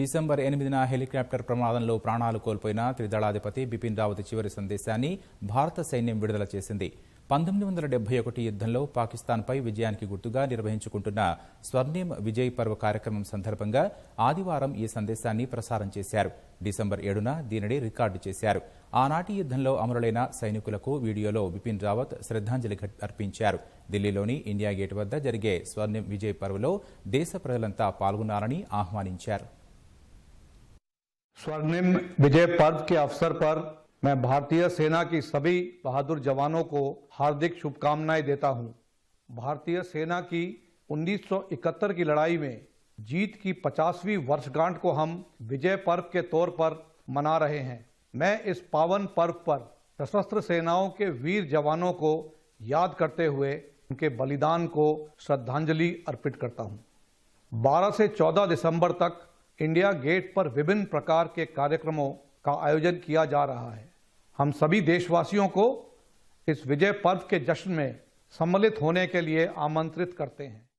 December ఎనిమిదిన helicopter ప్రమాదంలో ప్రాణాలు కోల్పోయిన త్రిదళాధిపతి బిపిన్ రావత్ చివరి సందేశాన్ని భారత సైన్యం విడుదల చేసింది పంతొమ్మిది వందల డెబ్బై ఒకటి యుద్ధంలో పాకిస్తాన్పై విజయానికి గుర్తుగా నిర్వహించుకుంటున్న స్వర్ణిం విజయ్ పర్వ కార్యక్రమం సందర్భంగా ఆదివారం ఈ సందేశాన్ని ప్రసారం చేశారు డిసెంబర్ ఏడున దీనిని రికార్డు చేశారు ఆనాటి యుద్ధంలో అమరులైన సైనికులకు వీడియోలో బిపిన్ రావత్ శ్రద్ధాంజలి అర్పించారు ఢిల్లీలోని ఇండియా గేట్ వద్ద జరిగే స్వర్ణిం విజయ్ పర్వలో దేశ ప్రజలంతా పాల్గొనాలని ఆహ్వానించారు स्वर्णिम विजय पर्व के अवसर पर मैं भारतीय सेना की सभी बहादुर जवानों को हार्दिक शुभकामनाएं देता हूं। भारतीय सेना की 1971 की लड़ाई में जीत की 50वीं वर्षगांठ को हम विजय पर्व के तौर पर मना रहे हैं मैं इस पावन पर्व पर सशस्त्र सेनाओं के वीर जवानों को याद करते हुए उनके बलिदान को श्रद्धांजलि अर्पित करता हूं। 12 से 14 दिसंबर तक इंडिया गेट पर विभिन्न प्रकार के कार्यक्रमों का आयोजन किया जा रहा है हम सभी देशवासियों को इस विजय पर्व के जश्न में सम्मिलित होने के लिए आमंत्रित करते हैं